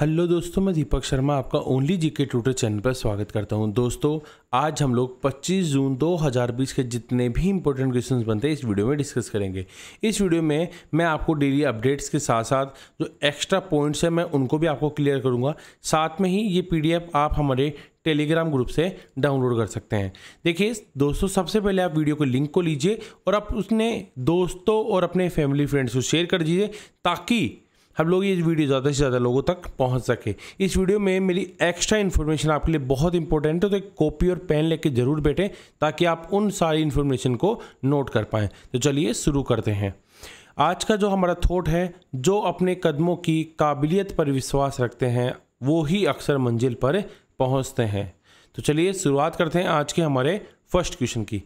hello दोस्तों मैं दीपक शर्मा आपका ओनली जीके ट्यूटर चैनल पर स्वागत करता हूं दोस्तों आज हम लोग 25 जून 2020 के जितने भी इंपॉर्टेंट क्वेश्चंस बनते हैं इस वीडियो में डिस्कस करेंगे इस वीडियो में मैं आपको डेली अपडेट्स के साथ साथ जो एक्स्ट्रा पॉइंट्स हैं मैं उनको भी आपको क्लियर करूँगा साथ में ही ये पी आप हमारे टेलीग्राम ग्रुप से डाउनलोड कर सकते हैं देखिए दोस्तों सबसे पहले आप वीडियो को लिंक को लीजिए और आप उसने दोस्तों और अपने फैमिली फ्रेंड्स को शेयर कर दीजिए ताकि हम लोग ये वीडियो ज़्यादा से ज़्यादा लोगों तक पहुँच सके इस वीडियो में मेरी एक्स्ट्रा इन्फॉर्मेशन आपके लिए बहुत इंपॉर्टेंट है तो एक कॉपी और पेन लेके ज़रूर बैठें ताकि आप उन सारी इन्फॉर्मेशन को नोट कर पाएँ तो चलिए शुरू करते हैं आज का जो हमारा थॉट है जो अपने कदमों की काबिलियत पर विश्वास रखते हैं वो ही अक्सर मंजिल पर पहुंचते हैं तो चलिए शुरुआत करते हैं आज के हमारे फर्स्ट क्वेश्चन की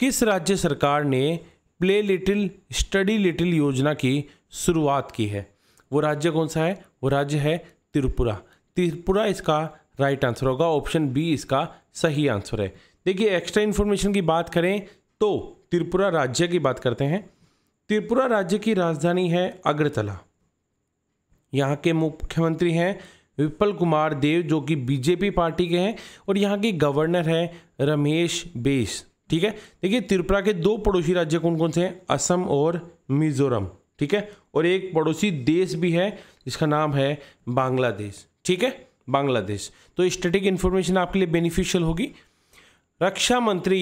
किस राज्य सरकार ने प्ले लिटिल स्टडी लिटिल योजना की शुरुआत की है वो राज्य कौन सा है वो राज्य है त्रिपुरा त्रिपुरा इसका राइट आंसर होगा ऑप्शन बी इसका सही आंसर है देखिए एक्स्ट्रा इन्फॉर्मेशन की बात करें तो त्रिपुरा राज्य की बात करते हैं त्रिपुरा राज्य की राजधानी है अग्रतला यहाँ के मुख्यमंत्री हैं विपल कुमार देव जो कि बीजेपी पार्टी के हैं और यहाँ के गवर्नर हैं रमेश बेस ठीक है देखिए त्रिपुरा के दो पड़ोसी राज्य कौन कौन से हैं असम और मिजोरम ठीक है और एक पड़ोसी देश भी है जिसका नाम है बांग्लादेश ठीक है बांग्लादेश तो स्टेटिक इन्फॉर्मेशन आपके लिए बेनिफिशियल होगी रक्षा मंत्री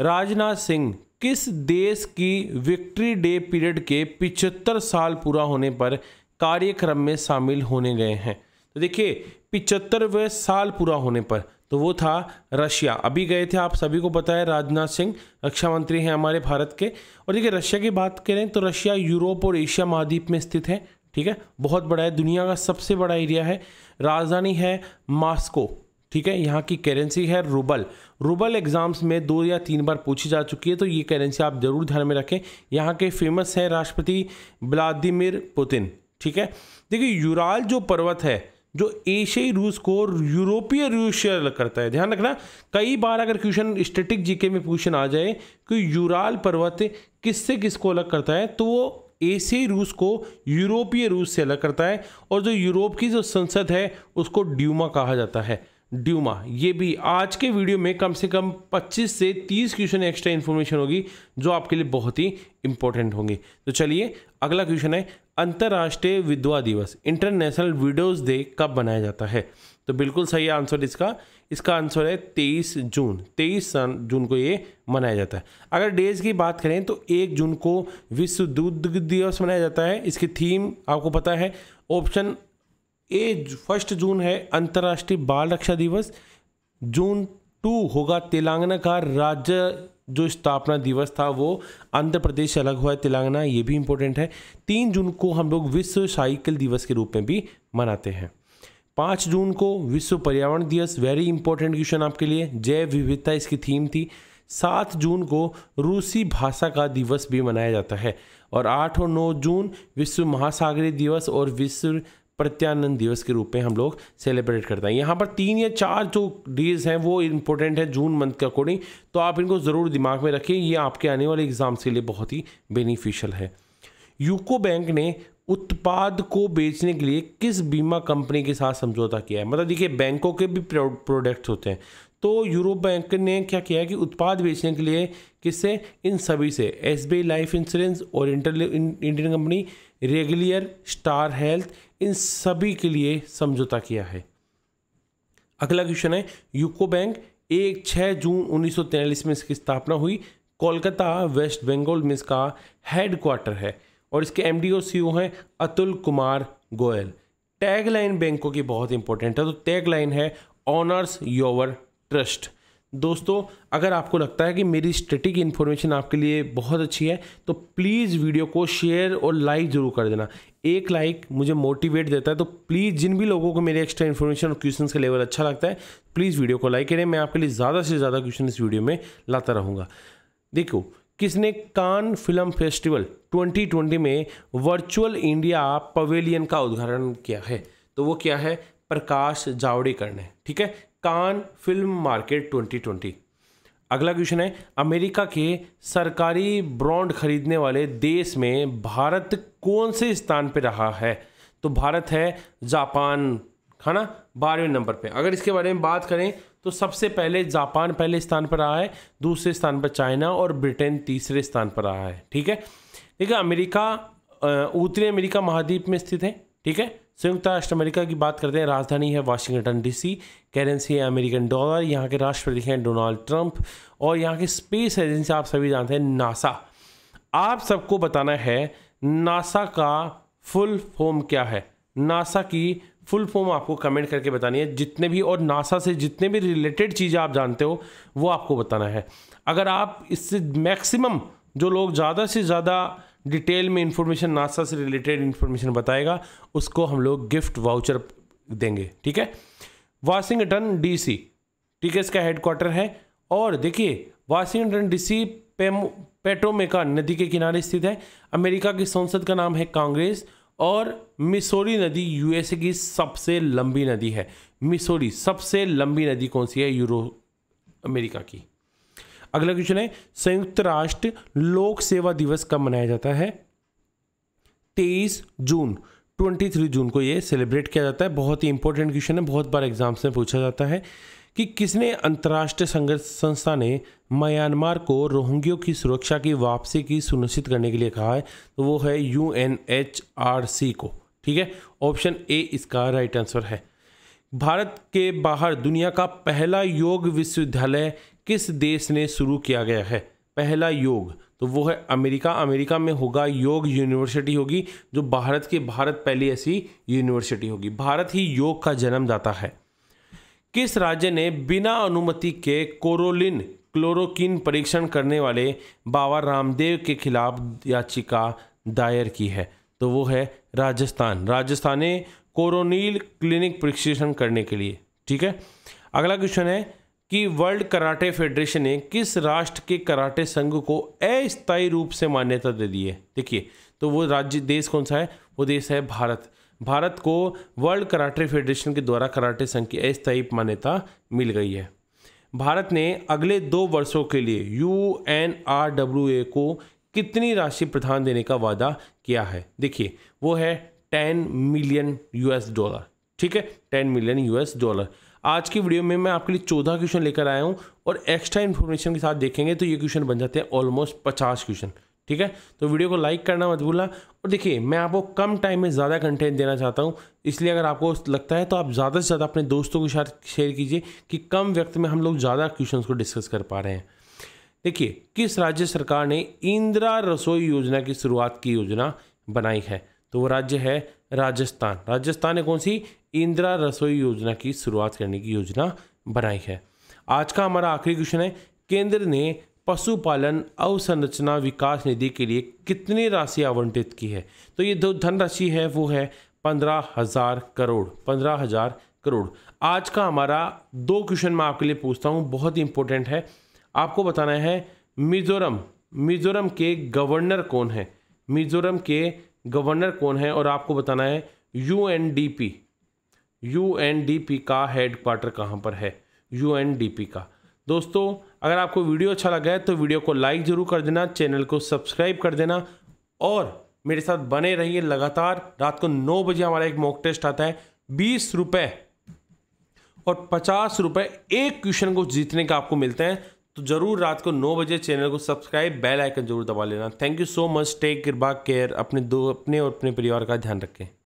राजनाथ सिंह किस देश की विक्ट्री डे पीरियड के पिचहत्तर साल पूरा होने पर कार्यक्रम में शामिल होने गए हैं तो देखिए पिचहत्तरवें साल पूरा होने पर तो वो था रशिया अभी गए थे आप सभी को पता है राजनाथ सिंह रक्षा मंत्री हैं हमारे भारत के और देखिए रशिया की बात करें तो रशिया यूरोप और एशिया महाद्वीप में स्थित है ठीक है बहुत बड़ा है दुनिया का सबसे बड़ा एरिया है राजधानी है मास्को ठीक है यहाँ की करेंसी है रूबल रूबल एग्जाम्स में दो या तीन बार पूछी जा चुकी है तो ये करेंसी आप जरूर ध्यान में रखें यहाँ के फेमस है राष्ट्रपति व्लादिमिर पुतिन ठीक है देखिए यूराल जो पर्वत है जो एशियाई रूस को यूरोपीय रूस शेयर करता है ध्यान रखना कई बार अगर क्वेश्चन स्टेटिक जीके में क्वेश्चन आ जाए कि यूराल पर्वत किससे किसको अलग करता है तो वो एशियाई रूस को यूरोपीय रूस से अलग करता है और जो यूरोप की जो संसद है उसको ड्यूमा कहा जाता है ड्यूमा ये भी आज के वीडियो में कम से कम 25 से 30 क्वेश्चन एक्स्ट्रा इन्फॉर्मेशन होगी जो आपके लिए बहुत ही इंपॉर्टेंट होंगे तो चलिए अगला क्वेश्चन है अंतर्राष्ट्रीय विधवा दिवस इंटरनेशनल विडोज डे कब मनाया जाता है तो बिल्कुल सही आंसर इसका इसका आंसर है तेईस जून तेईस जून को ये मनाया जाता है अगर डेज की बात करें तो एक जून को विश्व दूध दिवस मनाया जाता है इसकी थीम आपको पता है ऑप्शन ए फर्स्ट जून है अंतर्राष्ट्रीय बाल रक्षा दिवस जून टू होगा तेलंगाना का राज्य जो स्थापना दिवस था वो आंध्र प्रदेश से अलग हुआ है तेलंगाना ये भी इम्पोर्टेंट है तीन जून को हम लोग विश्व साइकिल दिवस के रूप में भी मनाते हैं पाँच जून को विश्व पर्यावरण दिवस वेरी इंपॉर्टेंट क्वेश्चन आपके लिए जैव विविधता इसकी थीम थी सात जून को रूसी भाषा का दिवस भी मनाया जाता है और आठ और नौ जून विश्व महासागरी दिवस और विश्व प्रत्यानंद दिवस के रूप में हम लोग सेलिब्रेट करते हैं यहाँ पर तीन या चार जो डेज हैं वो इंपॉर्टेंट है जून मंथ के अकॉर्डिंग तो आप इनको ज़रूर दिमाग में रखें ये आपके आने वाले एग्ज़ाम्स के लिए बहुत ही बेनिफिशियल है यूको बैंक ने उत्पाद को बेचने के लिए किस बीमा कंपनी के साथ समझौता किया है मतलब देखिए बैंकों के भी प्रोडक्ट्स होते हैं तो यूरोप बैंक ने क्या किया कि उत्पाद बेचने के लिए किससे इन सभी से एस लाइफ इंश्योरेंस और inter Indian company regular star health इन सभी के लिए समझौता किया है अगला क्वेश्चन है यूको बैंक एक छः जून उन्नीस में इसकी स्थापना हुई कोलकाता वेस्ट बंगाल में इसका हेड क्वार्टर है और इसके M D O C O हैं अतुल कुमार गोयल टैग लाइन बैंकों की बहुत इंपॉर्टेंट है तो टैग लाइन है ऑनर्स योवर ट्रस्ट दोस्तों अगर आपको लगता है कि मेरी स्टेटिक इन्फॉर्मेशन आपके लिए बहुत अच्छी है तो प्लीज़ वीडियो को शेयर और लाइक ज़रूर कर देना एक लाइक मुझे मोटिवेट देता है तो प्लीज़ जिन भी लोगों को मेरे एक्स्ट्रा इन्फॉर्मेशन और क्वेश्चन का लेवल अच्छा लगता है प्लीज़ वीडियो को लाइक करें मैं आपके लिए ज़्यादा से ज़्यादा क्वेश्चन इस वीडियो में लाता रहूँगा देखो किसने कान फिल्म फेस्टिवल ट्वेंटी में वर्चुअल इंडिया पवेलियन का उद्घाटन किया है तो वो क्या है प्रकाश जावड़ेकर ने ठीक है कान फिल्म मार्केट 2020 अगला क्वेश्चन है अमेरिका के सरकारी ब्रांड खरीदने वाले देश में भारत कौन से स्थान पर रहा है तो भारत है जापान है ना बारहवें नंबर पे अगर इसके बारे में बात करें तो सबसे पहले जापान पहले स्थान पर रहा है दूसरे स्थान पर चाइना और ब्रिटेन तीसरे स्थान पर रहा है ठीक है ठीक है अमेरिका उत्तरी अमेरिका महाद्वीप में स्थित है ठीक है संयुक्त राष्ट्र अमेरिका की बात करते हैं राजधानी है वाशिंगटन डीसी करेंसी है अमेरिकन डॉलर यहाँ के राष्ट्रपति हैं डोनाल्ड ट्रंप और यहाँ की स्पेस एजेंसी आप सभी जानते हैं नासा आप सबको बताना है नासा का फुल फॉर्म क्या है नासा की फुल फॉर्म आपको कमेंट करके बतानी है जितने भी और नासा से जितने भी रिलेटेड चीज़ें आप जानते हो वो आपको बताना है अगर आप इससे मैक्सिमम जो लोग ज़्यादा से ज़्यादा डिटेल में इंफॉर्मेशन नासा से रिलेटेड इंफॉर्मेशन बताएगा उसको हम लोग गिफ्ट वाउचर देंगे ठीक है वाशिंगटन डीसी ठीक है इसका हेडक्वार्टर है और देखिए वाशिंगटन डीसी पेट्रोमेका नदी के किनारे स्थित है अमेरिका की संसद का नाम है कांग्रेस और मिसोरी नदी यूएसए की सबसे लंबी नदी है मिसोरी सबसे लंबी नदी कौन सी है यूरो अमेरिका की अगला क्वेश्चन है संयुक्त राष्ट्र लोक सेवा दिवस कब मनाया जाता है तेईस जून 23 जून को ये सेलिब्रेट किया जाता है बहुत ही इंपॉर्टेंट क्वेश्चन है बहुत बार एग्जाम्स में पूछा जाता है कि किसने अंतर्राष्ट्रीय संघर्ष संस्था ने म्यांमार को रोहिंग्यों की सुरक्षा की वापसी की सुनिश्चित करने के लिए कहा है तो वो है यू को ठीक है ऑप्शन ए इसका राइट आंसर है भारत के बाहर दुनिया का पहला योग विश्वविद्यालय किस देश ने शुरू किया गया है पहला योग तो वो है अमेरिका अमेरिका में होगा योग यूनिवर्सिटी होगी जो भारत के भारत पहली ऐसी यूनिवर्सिटी होगी भारत ही योग का जन्मदाता है किस राज्य ने बिना अनुमति के कोरोलिन क्लोरोकिन परीक्षण करने वाले बाबा रामदेव के खिलाफ याचिका दायर की है तो वो है राजस्थान राजस्थान ने कोरोनिल क्लिनिक परीक्षण करने के लिए ठीक है अगला क्वेश्चन है कि वर्ल्ड कराटे फेडरेशन ने किस राष्ट्र के कराटे संघ को अस्थायी रूप से मान्यता दे दी है देखिए तो वो राज्य देश कौन सा है वो देश है भारत भारत को वर्ल्ड कराटे फेडरेशन के द्वारा कराटे संघ की अस्थायी मान्यता मिल गई है भारत ने अगले दो वर्षों के लिए U N R W A को कितनी राशि प्रदान देने का वादा किया है देखिए वो है टेन मिलियन यूएस डॉलर ठीक है टेन मिलियन यूएस डॉलर आज की वीडियो में मैं आपके लिए चौदह क्वेश्चन लेकर आया हूँ और एक्स्ट्रा इन्फॉर्मेशन के साथ देखेंगे तो ये क्वेश्चन बन जाते हैं ऑलमोस्ट पचास क्वेश्चन ठीक है तो वीडियो को लाइक करना मत भूलना और देखिए मैं आपको कम टाइम में ज़्यादा कंटेंट देना चाहता हूँ इसलिए अगर आपको लगता है तो आप ज़्यादा से ज़्यादा अपने दोस्तों के साथ शेयर कीजिए कि कम वक्त में हम लोग ज़्यादा क्वेश्चन को डिस्कस कर पा रहे हैं देखिए किस राज्य सरकार ने इंदिरा रसोई योजना की शुरुआत की योजना बनाई है तो वो राज्य है राजस्थान राजस्थान ने कौन सी इंदिरा रसोई योजना की शुरुआत करने की योजना बनाई है आज का हमारा आखिरी क्वेश्चन है केंद्र ने पशुपालन अवसंरचना विकास निधि के लिए कितनी राशि आवंटित की है तो ये जो धनराशि है वो है पंद्रह हजार करोड़ पंद्रह हजार करोड़ आज का हमारा दो क्वेश्चन मैं आपके लिए पूछता हूँ बहुत ही इंपॉर्टेंट है आपको बताना है मिजोरम मिजोरम के गवर्नर कौन है मिजोरम के गवर्नर कौन है और आपको बताना है U N D P U N D P का हेड क्वार्टर कहाँ पर है यू एन डी पी का दोस्तों अगर आपको वीडियो अच्छा लगा है तो वीडियो को लाइक ज़रूर कर देना चैनल को सब्सक्राइब कर देना और मेरे साथ बने रहिए लगातार रात को नौ बजे हमारा एक मॉक टेस्ट आता है बीस रुपये और पचास रुपये एक क्वेश्चन को जीतने का आपको मिलते हैं तो ज़रूर रात को नौ बजे चैनल को सब्सक्राइब बेल आइकन जरूर दबा लेना thank you so much take कृपा केयर अपने दो अपने और अपने परिवार का ध्यान रखें